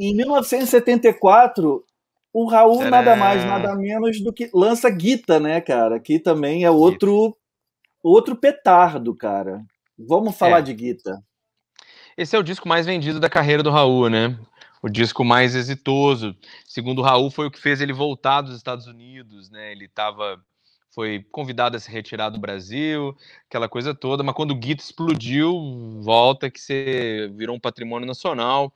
Em 1974, o Raul Tcharam. nada mais, nada menos do que lança Guita, né, cara? Que também é outro outro petardo, cara. Vamos falar é. de Guita. Esse é o disco mais vendido da carreira do Raul, né? O disco mais exitoso. Segundo o Raul, foi o que fez ele voltar dos Estados Unidos, né? Ele tava foi convidado a se retirar do Brasil, aquela coisa toda, mas quando o Guita explodiu, volta que você virou um patrimônio nacional.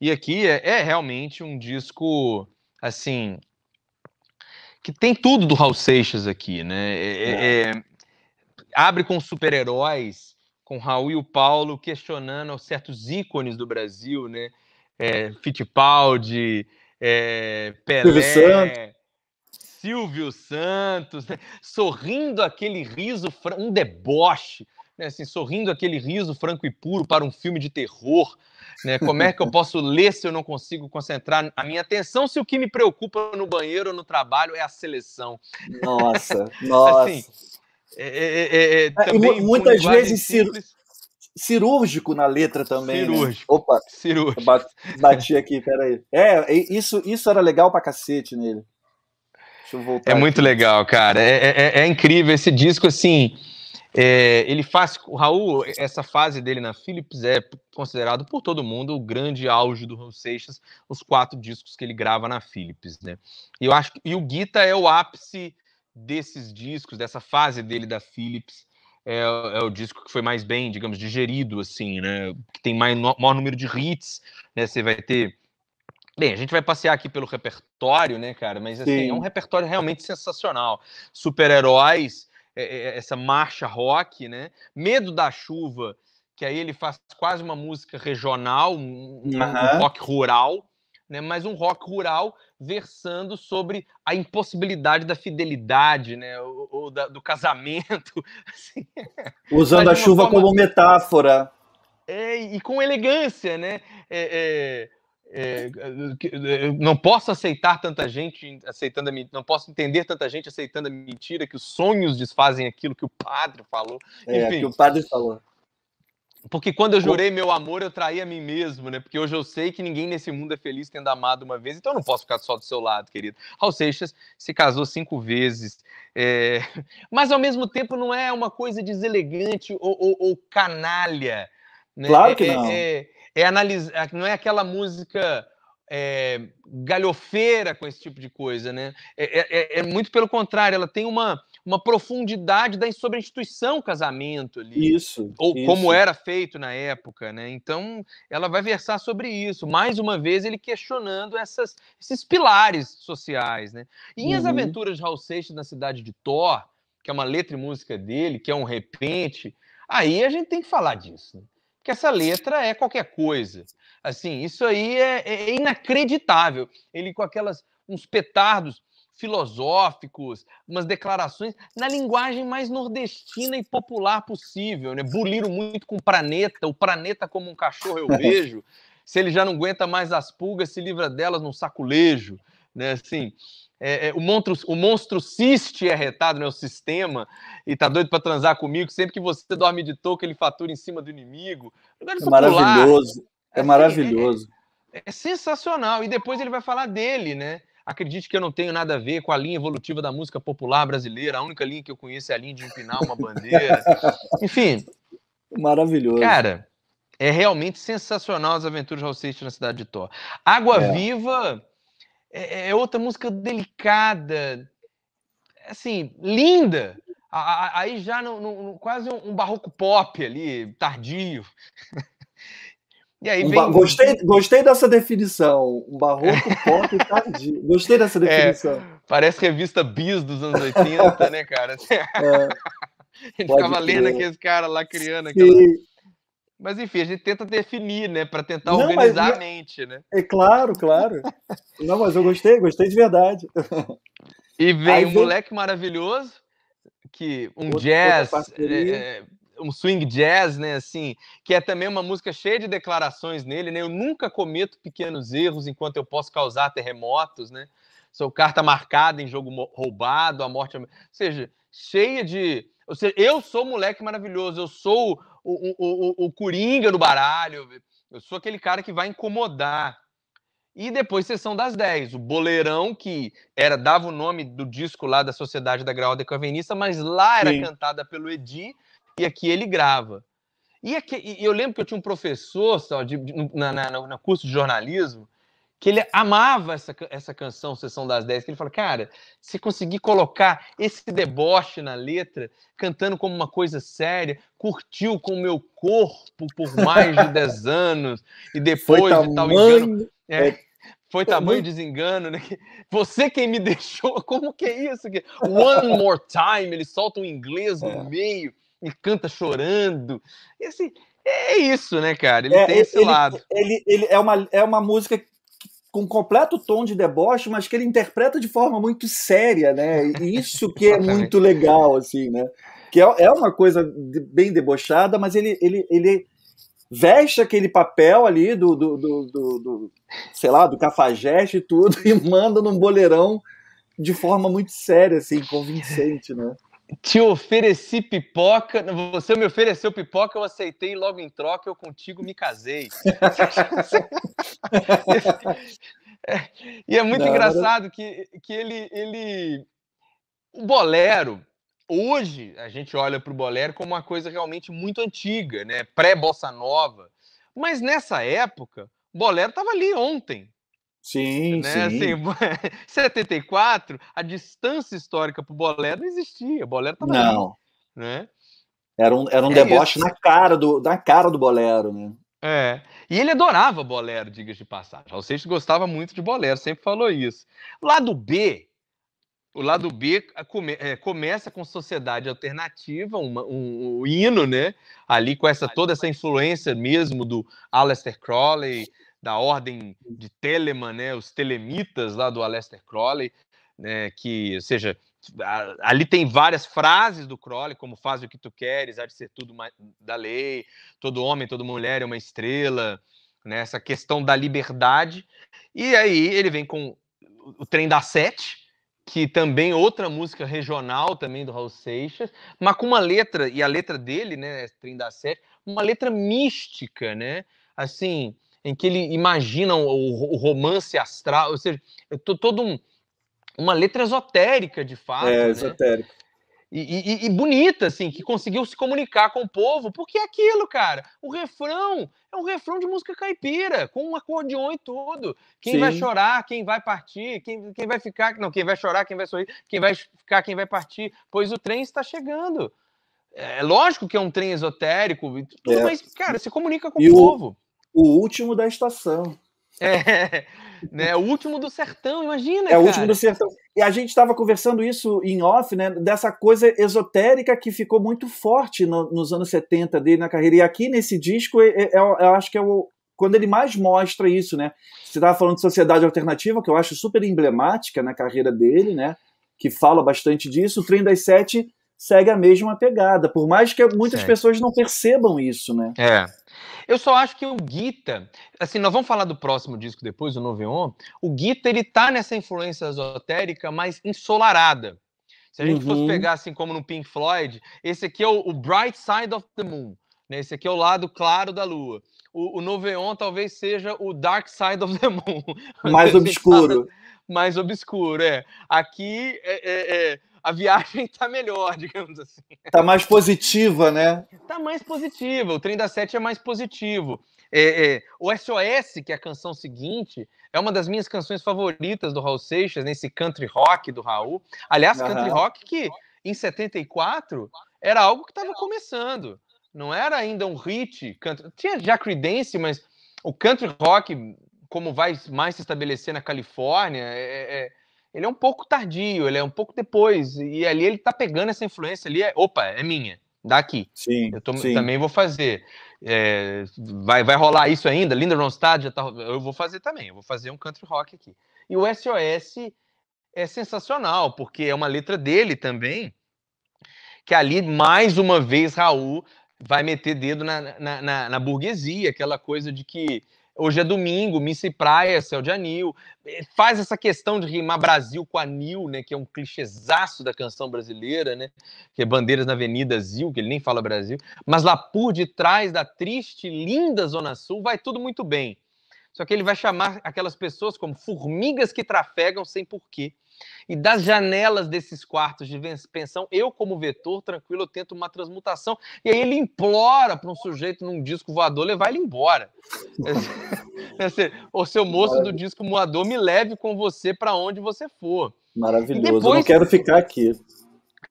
E aqui é, é realmente um disco, assim, que tem tudo do Raul Seixas aqui, né? É, é, é, abre com super-heróis, com Raul e o Paulo questionando certos ícones do Brasil, né? É, Fittipaldi, é, Pelé, Silvio Santos, né? sorrindo aquele riso, um deboche né, assim, sorrindo aquele riso franco e puro para um filme de terror. Né? Como é que eu posso ler se eu não consigo concentrar a minha atenção se o que me preocupa no banheiro ou no trabalho é a seleção? Nossa, nossa. Assim, é, é, é, também, muitas vezes simples, cirúrgico na letra também. Cirúrgico. Né? Opa, cirúrgico. Bati aqui, peraí. É, isso, isso era legal pra cacete nele. Deixa eu voltar. É aqui. muito legal, cara. É, é, é incrível esse disco, assim. É, ele faz. O Raul, essa fase dele na Philips é considerado por todo mundo o grande auge do Raul Seixas, os quatro discos que ele grava na Philips, né? E eu acho e o Guita é o ápice desses discos, dessa fase dele da Philips. É, é o disco que foi mais bem, digamos, digerido, assim, né? Que tem mais, maior número de hits, né? Você vai ter. Bem, a gente vai passear aqui pelo repertório, né, cara? Mas assim, é um repertório realmente sensacional. Super-heróis, é, é, é, essa marcha rock, né? Medo da chuva, que aí ele faz quase uma música regional, um, uhum. um rock rural, né? Mas um rock rural versando sobre a impossibilidade da fidelidade, né? Ou, ou da, do casamento, assim. Usando a chuva forma... como metáfora. É, e com elegância, né? É, é, é, é, não posso aceitar tanta gente aceitando a mentira, não posso entender tanta gente aceitando a mentira, que os sonhos desfazem aquilo que o padre falou. É, Enfim, que o padre falou. Porque quando eu jurei meu amor, eu traí a mim mesmo, né? Porque hoje eu sei que ninguém nesse mundo é feliz tendo amado uma vez, então eu não posso ficar só do seu lado, querido. Raul Seixas se casou cinco vezes, é... mas ao mesmo tempo não é uma coisa deselegante ou, ou, ou canalha. Né? Claro que é, não. É, é, é analisar, é, não é aquela música é, galhofeira com esse tipo de coisa, né? É, é, é, é, muito pelo contrário, ela tem uma, uma profundidade da, sobre a instituição casamento ali. Isso. Ou isso. como era feito na época, né? Então, ela vai versar sobre isso. Mais uma vez, ele questionando essas, esses pilares sociais, né? E uhum. As Aventuras de Raul Seixas na Cidade de Thor, que é uma letra e música dele, que é um repente, aí a gente tem que falar disso, né? que essa letra é qualquer coisa. Assim, isso aí é, é, é inacreditável. Ele com aquelas uns petardos filosóficos, umas declarações na linguagem mais nordestina e popular possível, né? Buliram muito com o planeta, o planeta como um cachorro eu vejo. Se ele já não aguenta mais as pulgas, se livra delas num saculejo, né? Assim, é, é, o, monstro, o monstro ciste é retado, né? O sistema, e tá doido para transar comigo. Sempre que você dorme de touca ele fatura em cima do inimigo. É maravilhoso. É, é, é, é maravilhoso. É, é sensacional. E depois ele vai falar dele, né? Acredite que eu não tenho nada a ver com a linha evolutiva da música popular brasileira. A única linha que eu conheço é a linha de empinar uma bandeira. Enfim. Maravilhoso. Cara, é realmente sensacional as aventuras de Halsey na cidade de Thor. Água Viva é, é, é outra música delicada, assim, linda. A, a, aí já no, no quase um, barroco pop ali, tardio. Um ba... gostei, gostei dessa definição. Um barroco pop tardio. Gostei dessa é, definição. É, parece revista Bis dos anos 80, né, cara? É, gente ficava crer. lendo aqueles caras lá criando aquela, mas enfim, a gente tenta definir, né? Para tentar Não, organizar mas, a é mente, né? É claro, claro. Não, mas eu gostei, gostei de verdade. E vem Aí um vem... moleque maravilhoso, que um outra, jazz, outra é, é, um swing jazz, né? Assim, que é também uma música cheia de declarações nele, né? Eu nunca cometo pequenos erros enquanto eu posso causar terremotos, né? Sou carta marcada em jogo roubado, a morte. É ou seja, cheia de. Ou seja, eu sou moleque maravilhoso, eu sou o, o, o Coringa no baralho. Eu sou aquele cara que vai incomodar. E depois, sessão das 10, o Boleirão, que era dava o nome do disco lá da Sociedade da Graúda Calvinista, mas lá era Sim. cantada pelo Edi e aqui ele grava. E, aqui, e eu lembro que eu tinha um professor só, de, de, na, na, no curso de jornalismo que ele amava essa, essa canção, Sessão das Dez, que ele fala, cara, se conseguir colocar esse deboche na letra, cantando como uma coisa séria, curtiu com o meu corpo por mais de dez anos, e depois foi tamanho, de tal engano... É, é, foi tamanho desengano, né? Você quem me deixou, como que é isso? One more time, ele solta um inglês no é. meio e canta chorando. E assim, é isso, né, cara? Ele é, tem esse ele, lado. Ele, ele, é, uma, é uma música com completo tom de deboche, mas que ele interpreta de forma muito séria, né? E isso que é muito legal, assim, né? Que é, é uma coisa bem debochada, mas ele, ele, ele veste aquele papel ali do, do, do, do, do sei lá, do cafajeste e tudo, e manda num boleirão de forma muito séria, assim, convincente, né? Te ofereci pipoca, você me ofereceu pipoca, eu aceitei logo em troca, eu contigo me casei. e é muito Não, engraçado que, que ele, ele. O bolero, hoje, a gente olha para o bolero como uma coisa realmente muito antiga, né? Pré-bossa nova. Mas nessa época, bolero estava ali ontem, Sim, né? Assim, sim. Assim, 74, a distância histórica para o Bolero não existia. O Bolero estava Não. né? Era um, era um é deboche na cara, do, na cara do Bolero, né? É. E ele adorava Bolero, diga de passagem. Alceixas gostava muito de Bolero, sempre falou isso. Lado B, o lado B come, é, começa com Sociedade Alternativa, uma, um, um, hino, né? Ali com essa toda essa influência mesmo do Aleister Crowley, da ordem de Telemann, né, os telemitas lá do Aleister Crowley, né, que, ou seja, a, ali tem várias frases do Crowley, como faz o que tu queres, há de ser tudo da lei, todo homem, toda mulher é uma estrela, né, essa questão da liberdade. E aí ele vem com o Trem da Sete, que também outra música regional também do Raul Seixas, mas com uma letra, e a letra dele, né, Trem da Sete, uma letra mística, né, assim, em que ele imagina o, o romance astral, ou seja, é todo um, uma letra esotérica de fato. É, né? esotérica. E, e, e, bonita, assim, que conseguiu se comunicar com o povo, porque é aquilo, cara. O refrão é um refrão de música caipira, com um acordeão e tudo. Quem Sim. vai chorar, quem vai partir, quem, quem vai ficar. Não, quem vai chorar, quem vai sorrir, quem vai ficar, quem vai partir, pois o trem está chegando. É, é lógico que é um trem esotérico, tudo, é. mas, cara, se comunica com e o povo o último da estação. É, né? O último do sertão, imagina. É cara. o último do sertão. E a gente estava conversando isso em off, né? Dessa coisa esotérica que ficou muito forte no, nos anos 70 dele na carreira. E aqui nesse disco, eu, é, eu, é, é eu acho que é o, quando ele mais mostra isso, né? Você estava falando de sociedade alternativa, que eu acho super emblemática na carreira dele, né? Que fala bastante disso. O Trem das Sete segue a mesma pegada, por mais que muitas pessoas não percebam isso, né? É. Eu só acho que o Guita, assim, nós vamos falar do próximo disco depois, o Noveon, o Guita, ele tá nessa influência esotérica, mas ensolarada. Se a gente uhum. fosse pegar, assim, como no Pink Floyd, esse aqui é o, o Bright Side of the Moon, né? Esse aqui é o lado claro da lua. O, o Noveon talvez seja o Dark Side of the Moon. Mais obscuro. mais obscuro, é. Aqui é, é, é a viagem está melhor, digamos assim. Está mais positiva, né? Está mais positiva. O trem da sete é mais positivo. É, é, o SOS, que é a canção seguinte, é uma das minhas canções favoritas do Raul Seixas, nesse country rock do Raul. Aliás, uhum. country rock que em 74 era algo que estava começando. Não era ainda um hit. Country... Tinha já Creedence, mas o country rock, como vai mais se estabelecer na Califórnia, é, é, é ele é um pouco tardio, ele é um pouco depois. E ali ele tá pegando essa influência ali, é, opa, é minha, daqui. Sim. Eu tô, sim. também vou fazer. É, vai, vai rolar isso ainda? Linda Ronstadt já tá. Eu vou fazer também, eu vou fazer um country rock aqui. E o SOS é sensacional, porque é uma letra dele também, que ali, mais uma vez, Raul vai meter dedo na, na, na, na burguesia, aquela coisa de que Hoje é domingo, e Praia, Céu de Anil. Faz essa questão de rimar Brasil com Anil, né? Que é um clichêzaço da canção brasileira, né? Que é Bandeiras na Avenida Zil, que ele nem fala Brasil. Mas lá por detrás da triste, linda Zona Sul, vai tudo muito bem. Só que ele vai chamar aquelas pessoas como formigas que trafegam sem porquê. E das janelas desses quartos de pensão, eu, como vetor, tranquilo, eu tento uma transmutação. E aí ele implora para um sujeito num disco voador levar ele embora. o seu moço do disco voador, me leve com você para onde você for. Maravilhoso, depois... eu não quero ficar aqui.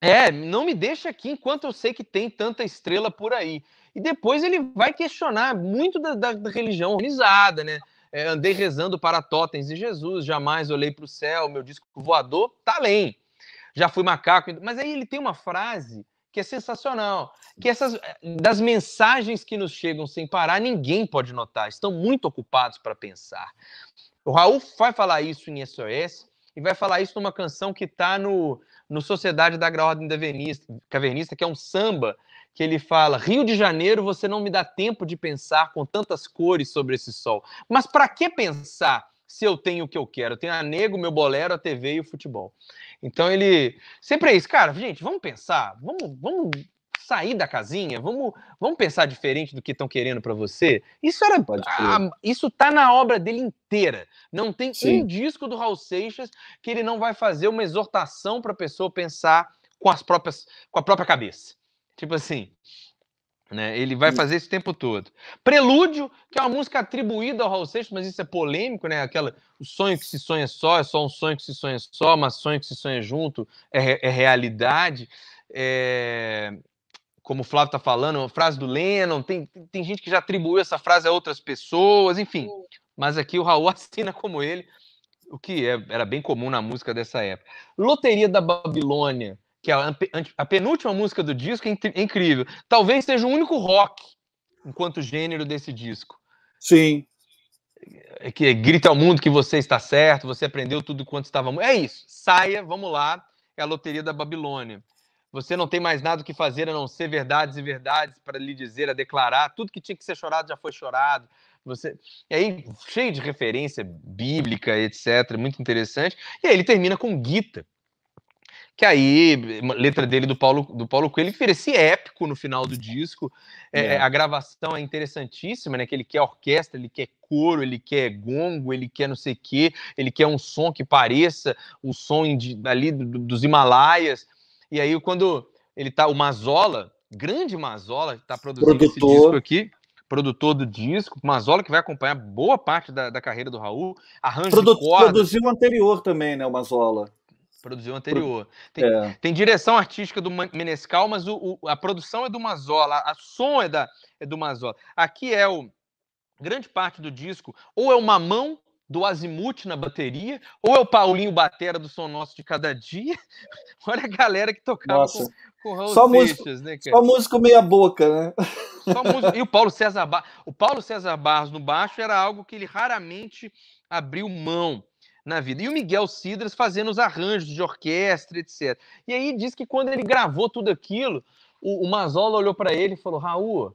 É, não me deixa aqui enquanto eu sei que tem tanta estrela por aí. E depois ele vai questionar muito da, da, da religião organizada, né? É, andei rezando para totens e Jesus, jamais olhei para o céu, meu disco voador tá além. Já fui macaco. Mas aí ele tem uma frase que é sensacional, que essas eh, das mensagens que nos chegam sem parar, ninguém pode notar, estão muito ocupados para pensar. O Raul vai falar isso em SOS e vai falar isso numa canção que está no no Sociedade da Ordem Cavernista, que é um samba que ele fala: Rio de Janeiro, você não me dá tempo de pensar com tantas cores sobre esse sol. Mas para que pensar? se eu tenho o que eu quero. Eu tenho a Nego, meu bolero, a TV e o futebol. Então ele. Sempre é isso, cara. Gente, vamos pensar, vamos, vamos sair da casinha, vamos, vamos pensar diferente do que estão querendo para você. Isso era, a, isso tá na obra dele inteira. Não tem Sim. um disco do Raul Seixas que ele não vai fazer uma exortação para a pessoa pensar com as próprias, com a própria cabeça. Tipo assim, né? Ele vai hum. fazer isso o tempo todo. Prelúdio, que é uma música atribuída ao Raul Seixas, mas isso é polêmico, né? Aquela, o sonho que se sonha só, é só um sonho que se sonha só, mas sonho que se sonha junto é, é realidade. É como o Flávio está falando, frase do Lennon, tem, tem gente que já atribuiu essa frase a outras pessoas, enfim. Mas aqui o Raul assina como ele, o que é, era bem comum na música dessa época. Loteria da Babilônia, que é a, a penúltima música do disco, é, é incrível. Talvez seja o único rock enquanto gênero desse disco. Sim. É que é, grita ao mundo que você está certo, você aprendeu tudo quanto estava. É isso. Saia, vamos lá. É a loteria da Babilônia. Você não tem mais nada que fazer a não ser verdades e verdades para lhe dizer, a declarar. Tudo que tinha que ser chorado já foi chorado. Você... E aí, cheio de referência bíblica, etc. Muito interessante. E aí ele termina com Gita. Que aí, letra dele do Paulo, do Paulo Coelho, que vira esse épico no final do disco. É, é. A gravação é interessantíssima, né? Que ele quer orquestra, ele quer coro, ele quer gongo, ele quer não sei o quê, ele quer um som que pareça o som ali dos Himalaias. E aí, quando ele tá, o Mazola, grande Mazola, que tá produzindo produtor. esse disco aqui, produtor do disco, Mazola, que vai acompanhar boa parte da, da carreira do Raul, arranjo Produ Produziu o anterior também, né, o Mazola. Produziu o anterior. Tem, é. tem, direção artística do Menescal, mas o, o, a produção é do Mazola, a som é, da, é do Mazola. Aqui é o grande parte do disco, ou é o Mamão, do Azimuth na bateria, ou é o Paulinho Batera do Som Nosso de Cada Dia. Olha a galera que tocava Nossa. com, com Raul só Seixas, músico, né, cara? Só músico meia boca, né? Músico... E o Paulo César o Paulo César Barros no baixo era algo que ele raramente abriu mão na vida. E o Miguel Cidras fazendo os arranjos de orquestra, etc. E aí diz que quando ele gravou tudo aquilo, o, o Mazola olhou para ele e falou: Raul,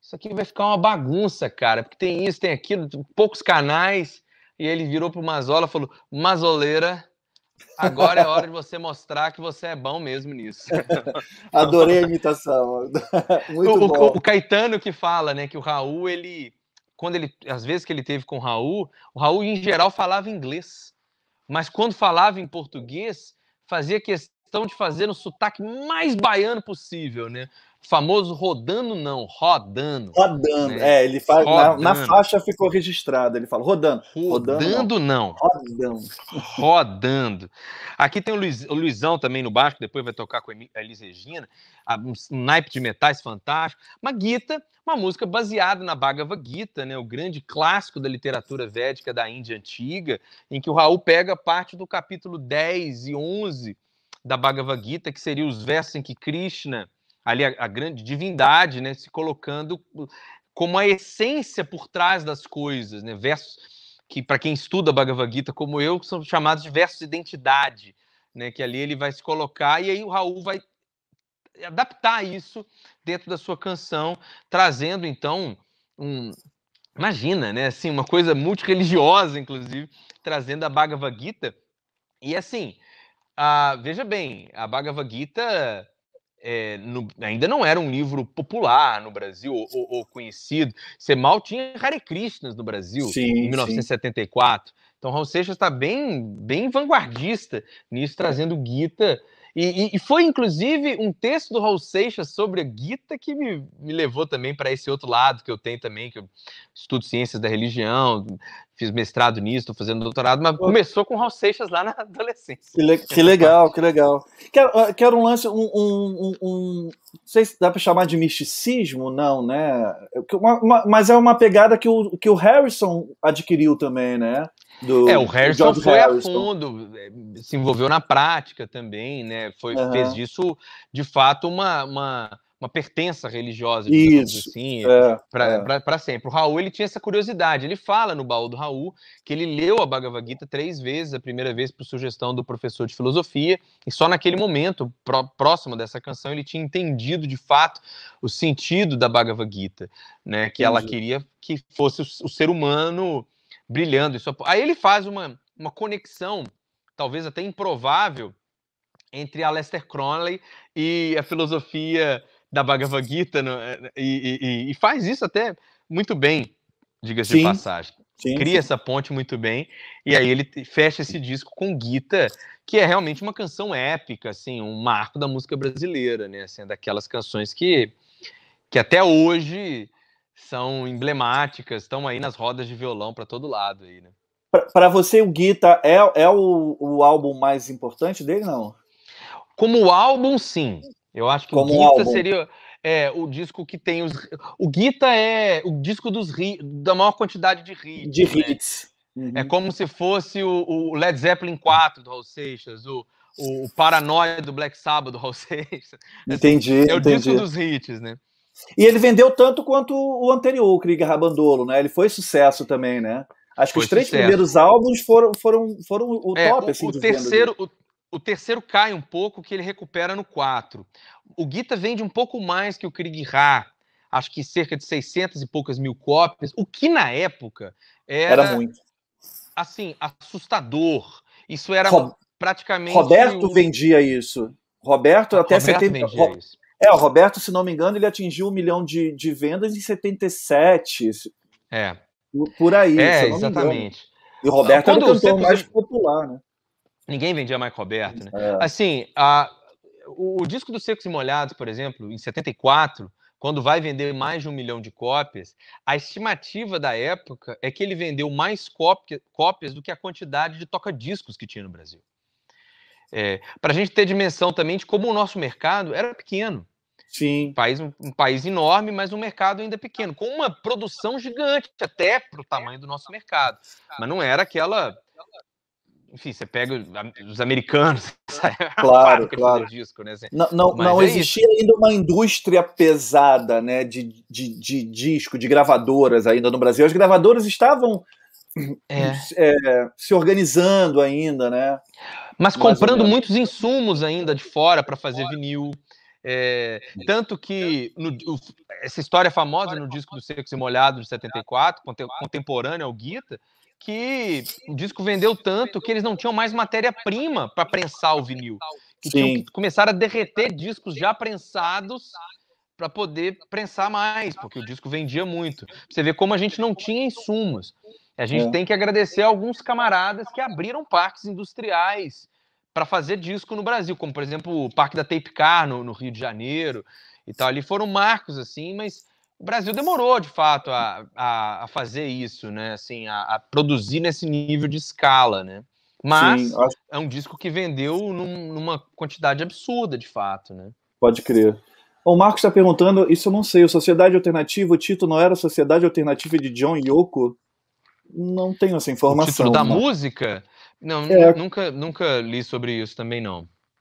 isso aqui vai ficar uma bagunça, cara, porque tem isso, tem aquilo, poucos canais e ele virou pro Mazola e falou: Mazoleira, agora é hora de você mostrar que você é bom mesmo nisso. Adorei a imitação. Muito o, bom. O, o Caetano que fala, né, que o Raul, ele. Quando ele. Às vezes que ele teve com o Raul, o Raul, em geral, falava inglês. Mas quando falava em português, fazia questão de fazer no sotaque mais baiano possível, né? famoso rodando não, rodando. Rodando, né? é, ele faz rodando. Na, na, faixa ficou registrado, ele fala rodando. Rodando, rodando não. Rodando. Rodando. Aqui tem o, Luiz, o Luizão também no baixo, depois vai tocar com a Elis Regina, ah, um naipe de metais fantástico. Uma guita uma música baseada na Bhagavad Gita, né, o grande clássico da literatura védica da Índia antiga, em que o Raul pega parte do capítulo 10 e 11 da Bhagavad Gita, que seria os versos em que Krishna ali a, a grande divindade, né, se colocando como a essência por trás das coisas, né? Versos que para quem estuda Bhagavad Gita como eu são chamados de versos de identidade, né? Que ali ele vai se colocar e aí o Raul vai adaptar isso dentro da sua canção, trazendo então um imagina, né? Assim, uma coisa multireligiosa, inclusive, trazendo a Bhagavad Gita. E assim, a, veja bem, a Bhagavad Gita é, no, ainda não era um livro popular no Brasil ou, ou, conhecido. Você mal tinha Hare Krishnas no Brasil sim, em 1974. Sim. Então Raul Seixas está bem, bem vanguardista nisso, trazendo Gita e, e, e, foi, inclusive, um texto do Raul Seixas sobre a Gita que me, me levou também para esse outro lado que eu tenho também, que eu estudo ciências da religião, fiz mestrado nisso, estou fazendo doutorado, mas começou com o Raul Seixas lá na adolescência. Que, le que legal, que legal. Quero, quero um lance, um, um, um, Não sei se dá para chamar de misticismo, não, né? Uma, uma, mas é uma pegada que o, que o Harrison adquiriu também, né? Do, é, o Harrison do foi Harrison. a fundo, eh, se envolveu na prática também, né? Foi, uhum. Fez disso, de fato, uma, uma, uma pertença religiosa, Isso. assim, é, para é. sempre. O Raul, ele tinha essa curiosidade, ele fala no baú do Raul que ele leu a Bhagavad Gita três vezes, a primeira vez por sugestão do professor de filosofia, e só naquele momento, pró, próximo dessa canção, ele tinha entendido, de fato, o sentido da Bhagavad Gita, né? Que Entendi. ela queria que fosse o, o ser humano brilhando. Isso, aí ele faz uma, uma conexão, talvez até improvável, entre Aleister Crowley e a filosofia da Bhagavad Gita, no, eh, eh, e, e, e, faz isso até muito bem, diga-se de passagem. Sim, Cria sim. essa ponte muito bem, e aí ele fecha esse disco com Gita, que é realmente uma canção épica, assim, um marco da música brasileira, né? Assim, é daquelas canções que, que até hoje são emblemáticas, estão aí nas rodas de violão para todo lado aí, né? Para você, o Guita é, é o, o álbum mais importante dele, não? Como álbum, sim. Eu acho que Como o Guita seria é, o disco que tem os. O Guita é o disco dos da maior quantidade de hits. De né? hits. Uhum. É como se fosse o, o, Led Zeppelin 4 do Hall Seixas, o, o Paranoia do Black Sabbath do Hall Seixas. Entendi. É o entendi. disco dos hits, né? E ele vendeu tanto quanto o anterior, o Krieger Rabandolo, né? Ele foi sucesso também, né? Acho que foi os três sucesso. primeiros álbuns foram, foram, foram o é, top. O, assim, o terceiro, o, o, terceiro cai um pouco, que ele recupera no 4. O Guita vende um pouco mais que o Krieg Ra, acho que cerca de 600 e poucas mil cópias, o que na época era, era muito. Assim, assustador. Isso era Ro... praticamente. Roberto um... vendia isso. Roberto até Roberto 70. Vendia Ro... isso. É, o Roberto, se não me engano, ele atingiu um milhão de, de vendas em 77. É. Por aí. É, exatamente. E o Roberto Quando era o cantor mais popular, né? Ninguém vendia mais Roberto, né? É. Assim, a, o, o, disco do Secos e Molhados, por exemplo, em 74, quando vai vender mais de um milhão de cópias, a estimativa da época é que ele vendeu mais cópia, cópias do que a quantidade de toca-discos que tinha no Brasil. É, para a gente ter dimensão também de como o nosso mercado era pequeno. Sim. Um país, um país enorme, mas um mercado ainda é pequeno, com uma produção gigante, até para o tamanho do nosso mercado. Mas não era aquela. Enfim, você pega os americanos. Claro, claro. Disco, né? Assim, não não, não é existia isso. ainda uma indústria pesada né, de, de, de, disco, de gravadoras ainda no Brasil. As gravadoras estavam é. É, se organizando ainda, né? Mas comprando muitos insumos ainda de fora para fazer vinil. É, é, tanto que no, o, essa história famosa no disco do Secos e Molhado de 74, contemporâneo ao Guita, que o disco vendeu tanto que eles não tinham mais matéria-prima para prensar o vinil. Que tinham, começar a derreter discos já prensados para poder prensar mais, porque o disco vendia muito. Você vê como a gente não tinha insumos. A gente é. tem que agradecer alguns camaradas que abriram parques industriais para fazer disco no Brasil, como por exemplo o Parque da Tape Car no, no, Rio de Janeiro e tal. Ali foram marcos assim, mas o Brasil demorou de fato a, a, a fazer isso, né? Assim, a, a, produzir nesse nível de escala, né? Mas Sim, acho... é um disco que vendeu num, numa quantidade absurda, de fato, né? Pode crer. O Marcos está perguntando, isso eu não sei, o Sociedade Alternativa, o título não era Sociedade Alternativa de John Yoko? Não tenho essa informação. O título da né? música? Não, é... nunca, nunca li sobre isso também, não.